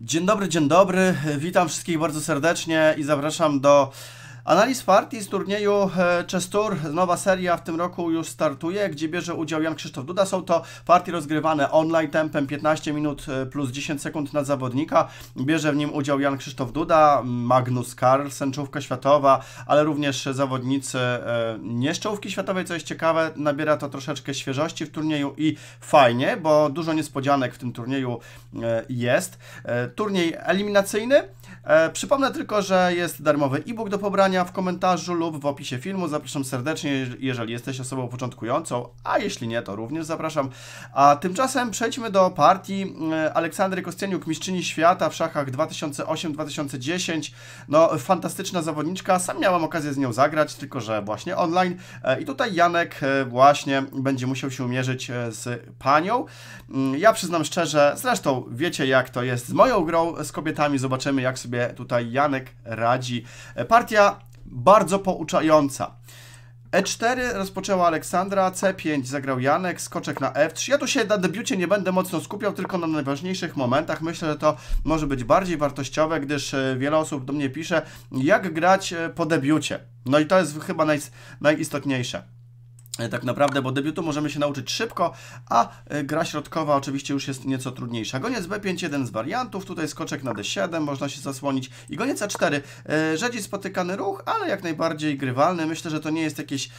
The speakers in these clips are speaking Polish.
Dzień dobry, dzień dobry. Witam wszystkich bardzo serdecznie i zapraszam do Analiz partii z turnieju e, Chess Tour. Nowa seria w tym roku już startuje, gdzie bierze udział Jan Krzysztof Duda. Są to partie rozgrywane online tempem 15 minut e, plus 10 sekund na zawodnika. Bierze w nim udział Jan Krzysztof Duda, Magnus Carlsen, czołówka światowa, ale również zawodnicy e, nie światowej, co jest ciekawe. Nabiera to troszeczkę świeżości w turnieju i fajnie, bo dużo niespodzianek w tym turnieju jest. Turniej eliminacyjny. Przypomnę tylko, że jest darmowy e-book do pobrania pytania w komentarzu lub w opisie filmu. Zapraszam serdecznie, jeżeli jesteś osobą początkującą, a jeśli nie, to również zapraszam. A tymczasem przejdźmy do partii e, Aleksandry Kostieniuk, mistrzyni świata w szachach 2008-2010. No, fantastyczna zawodniczka. Sam miałam okazję z nią zagrać, tylko że właśnie online. E, I tutaj Janek e, właśnie będzie musiał się mierzyć z panią. Mm, ja przyznam szczerze, zresztą wiecie jak to jest z moją grą z kobietami. Zobaczymy jak sobie tutaj Janek radzi. Partia bardzo pouczająca. E4 rozpoczęła Aleksandra, C5 zagrał Janek, skoczek na F3. Ja tu się na debiucie nie będę mocno skupiał, tylko na najważniejszych momentach. Myślę, że to może być bardziej wartościowe, gdyż e, wiele osób do mnie pisze, jak grać e, po debiucie. No i to jest chyba naj, najistotniejsze. E, tak naprawdę, bo debiutu możemy się nauczyć szybko, a e, gra środkowa oczywiście już jest nieco trudniejsza. Goniec B5, jeden z wariantów, tutaj skoczek na D7, można się zasłonić i goniec A4, e, rzadziej spotykany ruch, ale jak najbardziej grywalny. Myślę, że to nie jest jakieś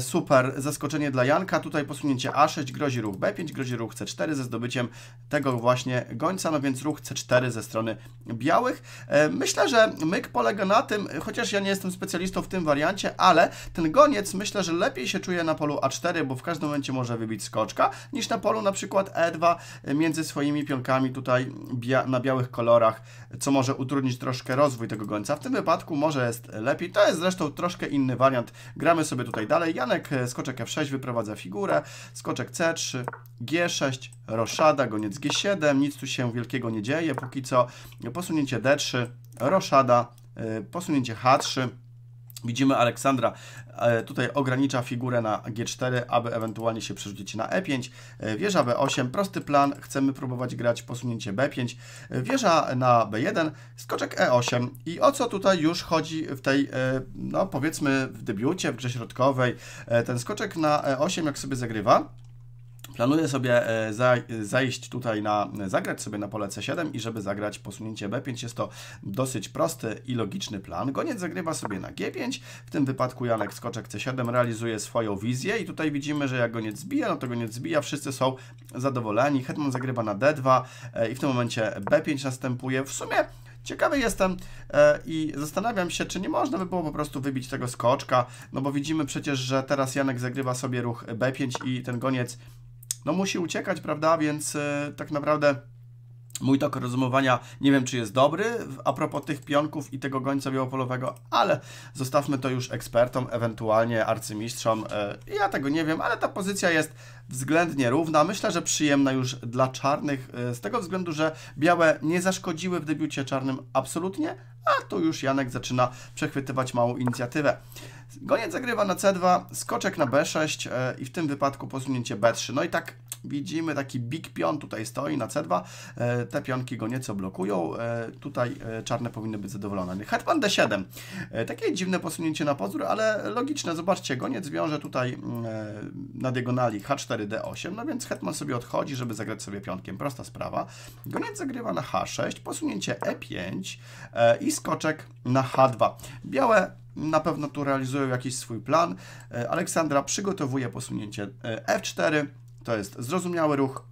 super zaskoczenie dla Janka, tutaj posunięcie A6 grozi ruch B5, grozi ruch C4 ze zdobyciem tego właśnie gońca, no więc ruch C4 ze strony białych. Myślę, że myk polega na tym, chociaż ja nie jestem specjalistą w tym wariancie, ale ten goniec myślę, że lepiej się czuje na polu A4, bo w każdym momencie może wybić skoczka, niż na polu na przykład E2 e, między swoimi pionkami tutaj bia na białych kolorach, co może utrudnić troszkę rozwój tego gońca. W tym wypadku może jest lepiej. To jest zresztą troszkę inny wariant. Gramy sobie tutaj dalej. Janek e, skoczek F6 wyprowadza figurę, skoczek C3, G6, roszada, goniec G7, nic tu się wielkiego nie dzieje, póki co posunięcie D3, roszada, e, posunięcie H3, Widzimy Aleksandra E, tutaj ogranicza figurę na G4, aby ewentualnie się przerzucić na E5. E, wieża B8, prosty plan, chcemy próbować grać posunięcie B5. E, wieża na B1, skoczek E8. I o co tutaj już chodzi w tej, no powiedzmy w debiucie, w grze środkowej. Ten skoczek na E8, jak sobie zagrywa, Planuję sobie e, zajść tutaj na, zagrać sobie na pole C7 i żeby zagrać posunięcie B5 jest to dosyć prosty i logiczny plan. Goniec zagrywa sobie na G5, w tym wypadku Janek Skoczek C7 realizuje swoją wizję i tutaj widzimy, że jak goniec zbija, no to goniec zbija, wszyscy są zadowoleni. Hetman zagrywa na D2 e, i w tym momencie B5 następuje. W sumie Ciekawy jestem e, i zastanawiam się, czy nie można by było po prostu wybić tego skoczka, no bo widzimy przecież, że teraz Janek zagrywa sobie ruch B5 i ten goniec no musi uciekać, prawda, więc e, tak naprawdę Mój tok rozumowania nie wiem, czy jest dobry a propos tych pionków i tego gońca białopolowego, ale zostawmy to już ekspertom, ewentualnie arcymistrzom. E, ja tego nie wiem, ale ta pozycja jest względnie równa. Myślę, że przyjemna już dla czarnych, e, z tego względu, że białe nie zaszkodziły w debiucie czarnym absolutnie, a tu już Janek zaczyna przechwytywać małą inicjatywę. Goniec zagrywa na C2, skoczek na B6 e, i w tym wypadku posunięcie B3. No i tak widzimy taki big pion tutaj stoi na C2. E, te pionki go nieco blokują. E, tutaj czarne powinny być zadowolone. Hetman D7. Takie dziwne posunięcie na pozór, ale logiczne. Zobaczcie, goniec wiąże tutaj na diagonali H4, D8, no więc hetman sobie odchodzi, żeby zagrać sobie pionkiem. Prosta sprawa. Goniec zagrywa na H6, posunięcie E5 i skoczek na H2. Białe na pewno tu realizują jakiś swój plan. E, Aleksandra przygotowuje posunięcie e, F4, to jest zrozumiały ruch,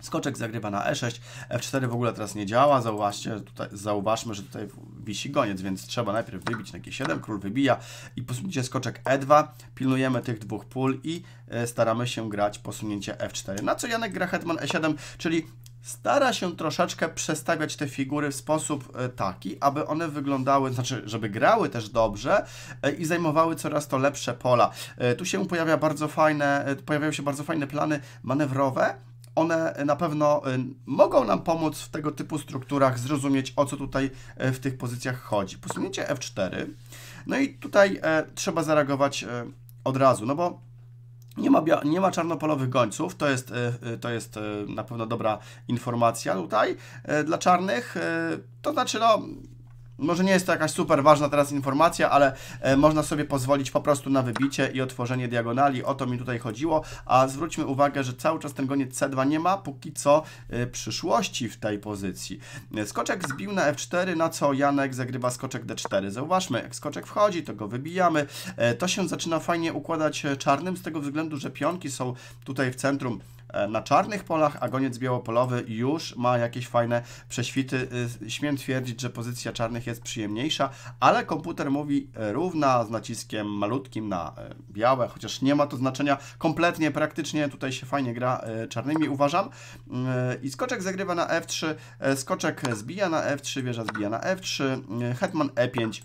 Skoczek zagrywa na E6, F4 w ogóle teraz nie działa, zauważcie, tutaj, zauważmy, że tutaj wisi goniec, więc trzeba najpierw wybić na G7, król wybija i posunięcie skoczek E2, pilnujemy tych dwóch pól i e, staramy się grać posunięcie F4, na co Janek gra hetman E7, czyli stara się troszeczkę przestawiać te figury w sposób e, taki, aby one wyglądały, znaczy, żeby grały też dobrze e, i zajmowały coraz to lepsze pola. E, tu się pojawia bardzo fajne, pojawiają się bardzo fajne plany manewrowe, one na pewno mogą nam pomóc w tego typu strukturach zrozumieć, o co tutaj w tych pozycjach chodzi. Posunięcie F4, no i tutaj trzeba zareagować od razu, no bo nie ma, nie ma czarnopolowych gońców, to jest, e, e, to jest e, na pewno dobra informacja tutaj dla czarnych. To znaczy, no, może nie jest to jakaś super ważna teraz informacja, ale e, można sobie pozwolić po prostu na wybicie i otworzenie diagonali. O to mi tutaj chodziło, a zwróćmy uwagę, że cały czas ten goniec C2 nie ma póki co e, przyszłości w tej pozycji. E, skoczek zbił na F4, na co Janek zagrywa skoczek D4. Zauważmy, jak skoczek wchodzi, to go wybijamy. E, to się zaczyna fajnie układać e, czarnym z tego względu, że pionki są tutaj w centrum E, na czarnych polach, a goniec białopolowy już ma jakieś fajne prześwity. Y, śmiem twierdzić, że pozycja czarnych jest przyjemniejsza, ale komputer mówi e, równa z naciskiem malutkim na e, białe, chociaż nie ma to znaczenia. Kompletnie, praktycznie tutaj się fajnie gra czarnymi, uważam. Y, I skoczek zagrywa na F3, skoczek zbija na F3, wieża zbija na F3, y, hetman E5,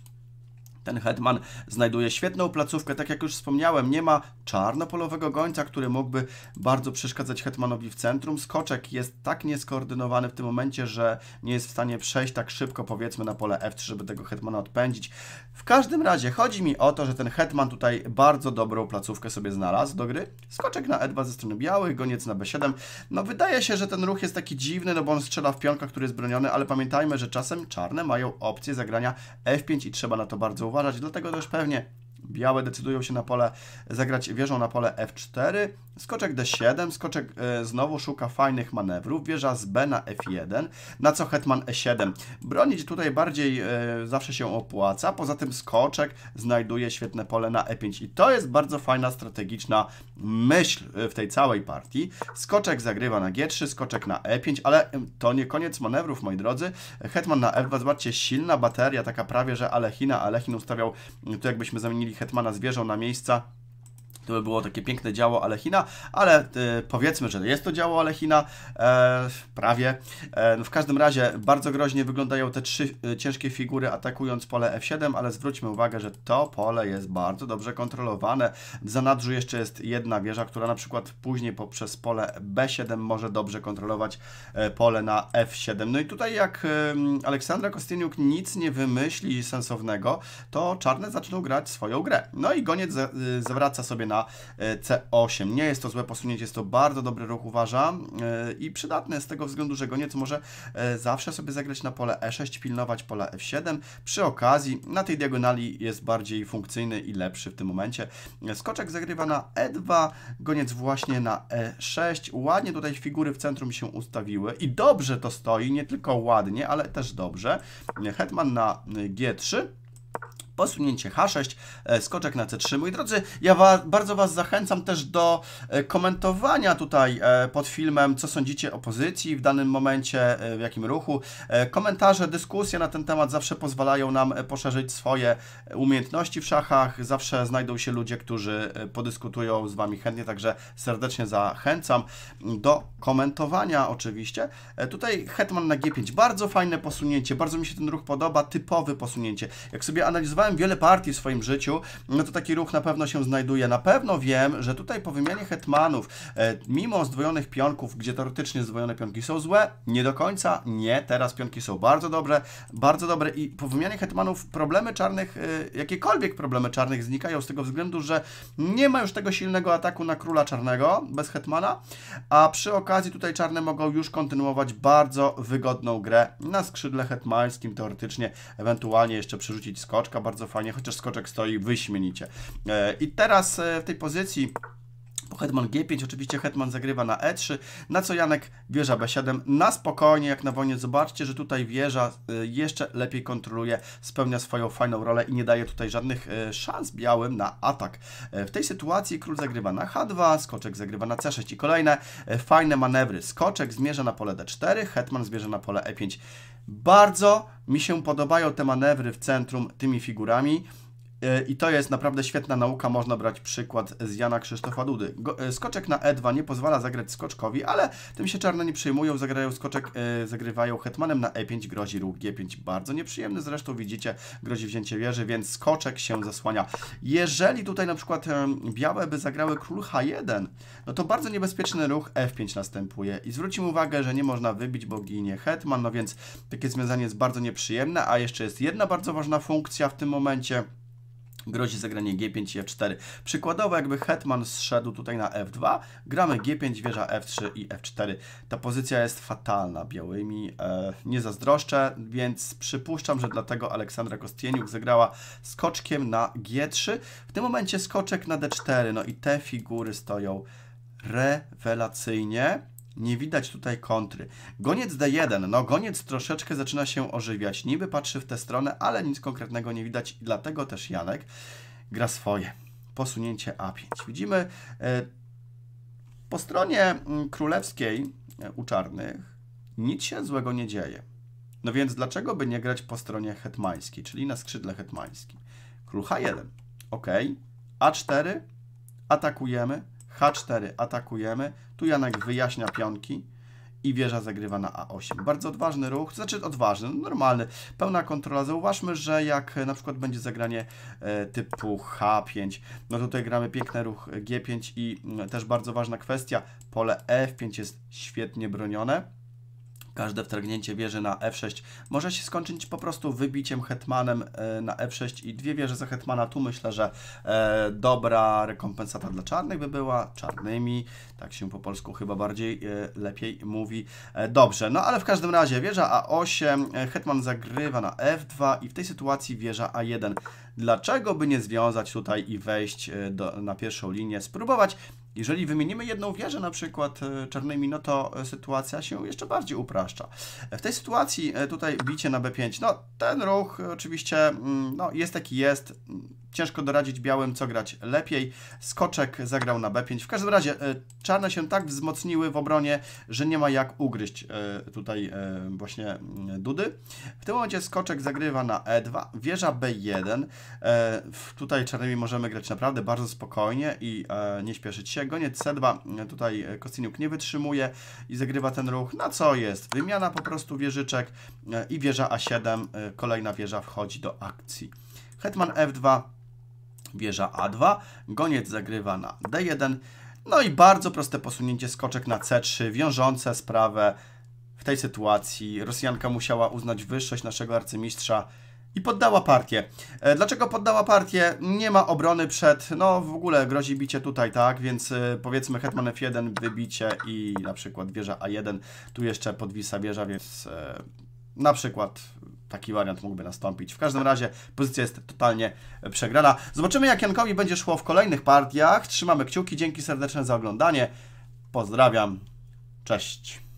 ten Hetman znajduje świetną placówkę, tak jak już wspomniałem, nie ma czarnopolowego gońca, który mógłby bardzo przeszkadzać Hetmanowi w centrum. Skoczek jest tak nieskoordynowany w tym momencie, że nie jest w stanie przejść tak szybko, powiedzmy, na pole F3, żeby tego Hetmana odpędzić. W każdym razie chodzi mi o to, że ten Hetman tutaj bardzo dobrą placówkę sobie znalazł do gry. Skoczek na E2 ze strony białych, goniec na B7. No wydaje się, że ten ruch jest taki dziwny, no bo on strzela w pionka, który jest broniony, ale pamiętajmy, że czasem czarne mają opcję zagrania F5 i trzeba na to bardzo uważać, dlatego też pewnie Białe decydują się na pole zagrać, wieżą na pole f4, skoczek d7, skoczek e, znowu szuka fajnych manewrów, wieża z b na f1, na co hetman e7. Bronić tutaj bardziej e, zawsze się opłaca, poza tym skoczek znajduje świetne pole na e5 i to jest bardzo fajna strategiczna myśl e, w tej całej partii. Skoczek zagrywa na g3, skoczek na e5, ale to nie koniec manewrów, moi drodzy. Hetman na f2, zobaczcie, silna bateria, taka prawie, że Alechina, Alechin ustawiał, tu jakbyśmy zamienili hetmana zwierzą na miejsca to by było takie piękne działo Alechina, ale e, powiedzmy, że jest to działo Alechina e, prawie. E, no w każdym razie bardzo groźnie wyglądają te trzy e, ciężkie figury atakując pole F7, ale zwróćmy uwagę, że to pole jest bardzo dobrze kontrolowane. W zanadrzu jeszcze jest jedna wieża, która na przykład później poprzez pole B7 może dobrze kontrolować e, pole na F7. No i tutaj jak Aleksandra Kostyniuk nic nie wymyśli sensownego, to czarne zaczną grać swoją grę. No i goniec zwraca sobie na C8. Nie jest to złe posunięcie, jest to bardzo dobry ruch uważam e, i przydatne z tego względu, że goniec może e, zawsze sobie zagrać na pole E6, pilnować pola F7. Przy okazji na tej diagonali jest bardziej funkcyjny i lepszy w tym momencie. Skoczek zagrywa na E2, goniec właśnie na E6. Ładnie tutaj figury w centrum się ustawiły i dobrze to stoi, nie tylko ładnie, ale też dobrze. Hetman na G3 posunięcie H6, e, skoczek na C3. Moi drodzy, ja wa bardzo Was zachęcam też do e, komentowania tutaj e, pod filmem, co sądzicie o pozycji w danym momencie, w jakim ruchu. Komentarze, dyskusje na ten temat zawsze pozwalają nam poszerzyć swoje umiejętności w szachach. Zawsze znajdą się ludzie, którzy podyskutują z Wami chętnie, także serdecznie zachęcam do komentowania oczywiście. Tutaj hetman na G5, bardzo fajne posunięcie, bardzo mi się ten ruch podoba, typowy posunięcie. Jak sobie analizowałem wiele partii w swoim życiu, no to taki ruch na pewno się znajduje. Na pewno wiem, że tutaj po wymianie hetmanów, e, mimo zdwojonych pionków, gdzie teoretycznie zdwojone pionki są złe, nie do końca, nie, teraz pionki są bardzo dobre, bardzo dobre i po wymianie hetmanów problemy czarnych, e, jakiekolwiek problemy czarnych znikają z tego względu, że nie ma już tego silnego ataku na króla czarnego bez hetmana, a przy okazji tutaj czarne mogą już kontynuować bardzo wygodną grę na skrzydle hetmańskim, teoretycznie, ewentualnie jeszcze przerzucić skoczka, bardzo bardzo fajnie, chociaż skoczek stoi wyśmienicie. E, I teraz e, w tej pozycji Hetman G5, oczywiście Hetman zagrywa na E3, na co Janek wieża B7 na spokojnie, jak na wojnie. Zobaczcie, że tutaj wieża y, jeszcze lepiej kontroluje, spełnia swoją fajną rolę i nie daje tutaj żadnych y, szans białym na atak. Y, w tej sytuacji król zagrywa na H2, skoczek zagrywa na C6 i kolejne fajne manewry. Skoczek zmierza na pole D4, Hetman zmierza na pole E5. Bardzo mi się podobają te manewry w centrum tymi figurami. I to jest naprawdę świetna nauka, można brać przykład z Jana Krzysztofa Dudy. E, skoczek na E2 nie pozwala zagrać skoczkowi, ale tym się czarne nie przyjmują, zagrają skoczek, e, zagrywają hetmanem na E5, grozi ruch G5, bardzo nieprzyjemny, zresztą widzicie, grozi wzięcie wieży, więc skoczek się zasłania. Jeżeli tutaj na przykład e, białe by zagrały król H1, no to bardzo niebezpieczny ruch F5 następuje i zwróćmy uwagę, że nie można wybić, bo ginie hetman, no więc takie związanie jest bardzo nieprzyjemne, a jeszcze jest jedna bardzo ważna funkcja w tym momencie, grozi zagranie G5 i F4. Przykładowo jakby hetman zszedł tutaj na F2, gramy G5, wieża F3 i F4. Ta pozycja jest fatalna białymi, e, nie zazdroszczę, więc przypuszczam, że dlatego Aleksandra Kostieniuk zagrała skoczkiem na G3. W tym momencie skoczek na D4, no i te figury stoją rewelacyjnie. Nie widać tutaj kontry. Goniec D1. No, goniec troszeczkę zaczyna się ożywiać. Niby patrzy w tę stronę, ale nic konkretnego nie widać i dlatego też Janek gra swoje. Posunięcie A5. Widzimy e, po stronie mm, królewskiej e, u czarnych nic się złego nie dzieje. No więc dlaczego by nie grać po stronie hetmańskiej, czyli na skrzydle hetmańskim? Król H1. OK. A4. Atakujemy. H4 atakujemy, tu Janek wyjaśnia pionki i wieża zagrywa na A8. Bardzo odważny ruch, znaczy odważny, no normalny, pełna kontrola. Zauważmy, że jak na przykład będzie zagranie e, typu H5, no tutaj gramy piękny ruch G5 i mm, też bardzo ważna kwestia, pole E5 jest świetnie bronione Każde wtargnięcie wieży na f6 może się skończyć po prostu wybiciem hetmanem e, na f6 i dwie wieże za hetmana. Tu myślę, że e, dobra rekompensata dla czarnych by była, czarnymi, tak się po polsku chyba bardziej e, lepiej mówi. E, dobrze, no ale w każdym razie wieża a8, e, hetman zagrywa na f2 i w tej sytuacji wieża a1. Dlaczego by nie związać tutaj i wejść e, do, na pierwszą linię, spróbować jeżeli wymienimy jedną wieżę, na przykład e, czarnymi, no to e, sytuacja się jeszcze bardziej upraszcza. W tej sytuacji e, tutaj bicie na B5, no ten ruch oczywiście mm, no, jest taki jest, ciężko doradzić białym, co grać lepiej. Skoczek zagrał na B5. W każdym razie e, czarne się tak wzmocniły w obronie, że nie ma jak ugryźć e, tutaj e, właśnie mm, dudy. W tym momencie skoczek zagrywa na E2, wieża B1. Tutaj czarnymi możemy grać naprawdę bardzo spokojnie i nie śpieszyć się. Goniec C2 tutaj Kostyniuk nie wytrzymuje i zagrywa ten ruch, na co jest wymiana po prostu wieżyczek i wieża A7, kolejna wieża wchodzi do akcji. Hetman F2 wieża A2, goniec zagrywa na D1, no i bardzo proste posunięcie skoczek na C3, wiążące sprawę w tej sytuacji. Rosjanka musiała uznać wyższość naszego arcymistrza i poddała partię. E, dlaczego poddała partię? Nie ma obrony przed, no w ogóle grozi bicie tutaj, tak? Więc e, powiedzmy hetman f1, wybicie i na przykład wieża a1. Tu jeszcze podwisa wieża, więc e, na przykład taki wariant mógłby nastąpić. W każdym razie pozycja jest totalnie e, przegrana. Zobaczymy, jak Jankowi będzie szło w kolejnych partiach. Trzymamy kciuki. Dzięki serdeczne za oglądanie. Pozdrawiam. Cześć.